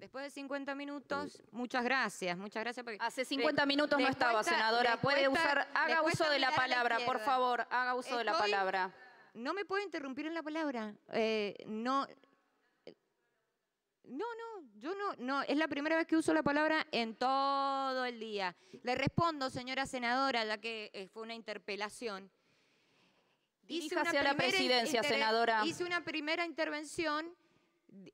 Después de 50 minutos, muchas gracias, muchas gracias. Hace 50 minutos no estaba, senadora. Puede usar, haga uso de la palabra, por favor, haga uso de la palabra. No me puede interrumpir en la palabra. Eh, no, eh, no, no, yo no, no, es la primera vez que uso la palabra en todo el día. Le respondo, señora senadora, ya que eh, fue una interpelación. dice a la presidencia, senadora. Hice una primera intervención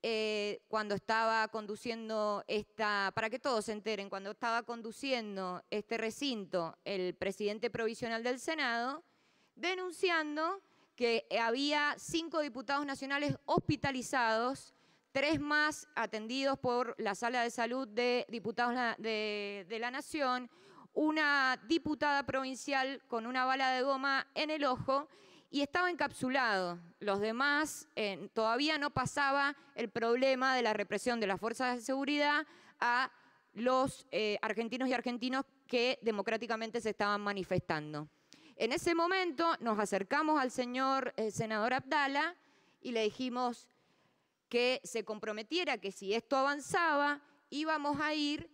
eh, cuando estaba conduciendo esta, para que todos se enteren, cuando estaba conduciendo este recinto el presidente provisional del Senado, denunciando que había cinco diputados nacionales hospitalizados, tres más atendidos por la sala de salud de diputados de, de la Nación, una diputada provincial con una bala de goma en el ojo y estaba encapsulado. Los demás eh, todavía no pasaba el problema de la represión de las fuerzas de seguridad a los eh, argentinos y argentinos que democráticamente se estaban manifestando. En ese momento nos acercamos al señor eh, senador Abdala y le dijimos que se comprometiera que si esto avanzaba íbamos a ir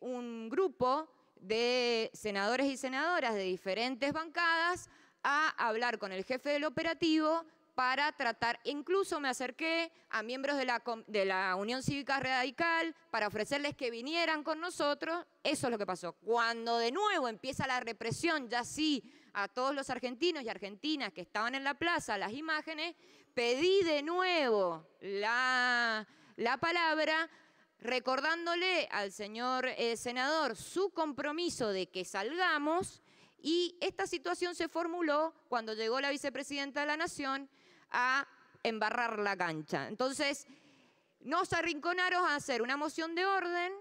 un grupo de senadores y senadoras de diferentes bancadas a hablar con el jefe del operativo para tratar, incluso me acerqué a miembros de la, de la Unión Cívica Radical para ofrecerles que vinieran con nosotros, eso es lo que pasó. Cuando de nuevo empieza la represión, ya sí, a todos los argentinos y argentinas que estaban en la plaza, las imágenes, pedí de nuevo la, la palabra recordándole al señor eh, senador su compromiso de que salgamos y esta situación se formuló cuando llegó la vicepresidenta de la Nación a embarrar la cancha. Entonces, nos arrinconaron a hacer una moción de orden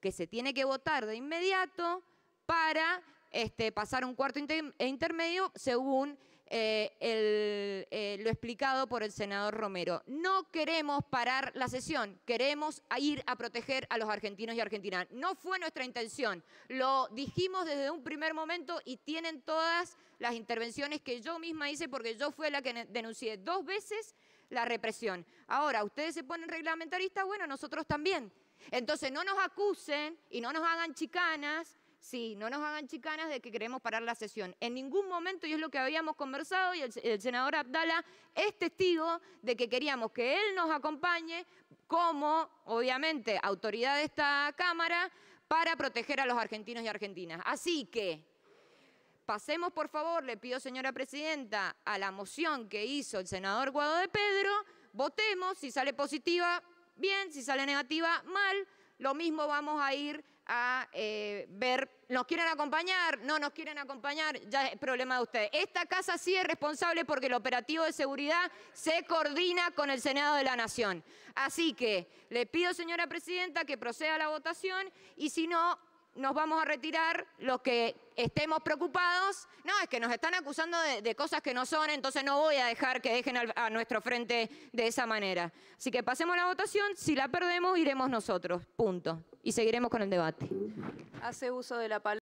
que se tiene que votar de inmediato para este, pasar un cuarto e intermedio según eh, eh, lo explicado por el senador Romero. No queremos parar la sesión, queremos ir a proteger a los argentinos y argentinas. No fue nuestra intención, lo dijimos desde un primer momento y tienen todas las intervenciones que yo misma hice porque yo fui la que denuncié dos veces la represión. Ahora, ustedes se ponen reglamentaristas, bueno, nosotros también. Entonces no nos acusen y no nos hagan chicanas Sí, no nos hagan chicanas de que queremos parar la sesión. En ningún momento, y es lo que habíamos conversado, y el, senador Abdala es testigo de que queríamos que él nos acompañe como, obviamente, autoridad de esta Cámara para proteger a los argentinos y argentinas. Así que... Pasemos, por favor, le pido, señora presidenta, a la moción que hizo el senador Guado de Pedro, votemos, si sale positiva, bien, si sale negativa, mal, lo mismo vamos a ir a eh, ver, nos quieren acompañar, no nos quieren acompañar, ya es problema de ustedes. Esta casa sí es responsable porque el operativo de seguridad se coordina con el Senado de la Nación. Así que le pido, señora Presidenta, que proceda a la votación y si no, nos vamos a retirar los que estemos preocupados. No, es que nos están acusando de, cosas que no son, entonces no voy a dejar que dejen a nuestro frente de esa manera. Así que pasemos la votación, si la perdemos iremos nosotros, punto. Y seguiremos con el debate. Hace uso de la palabra.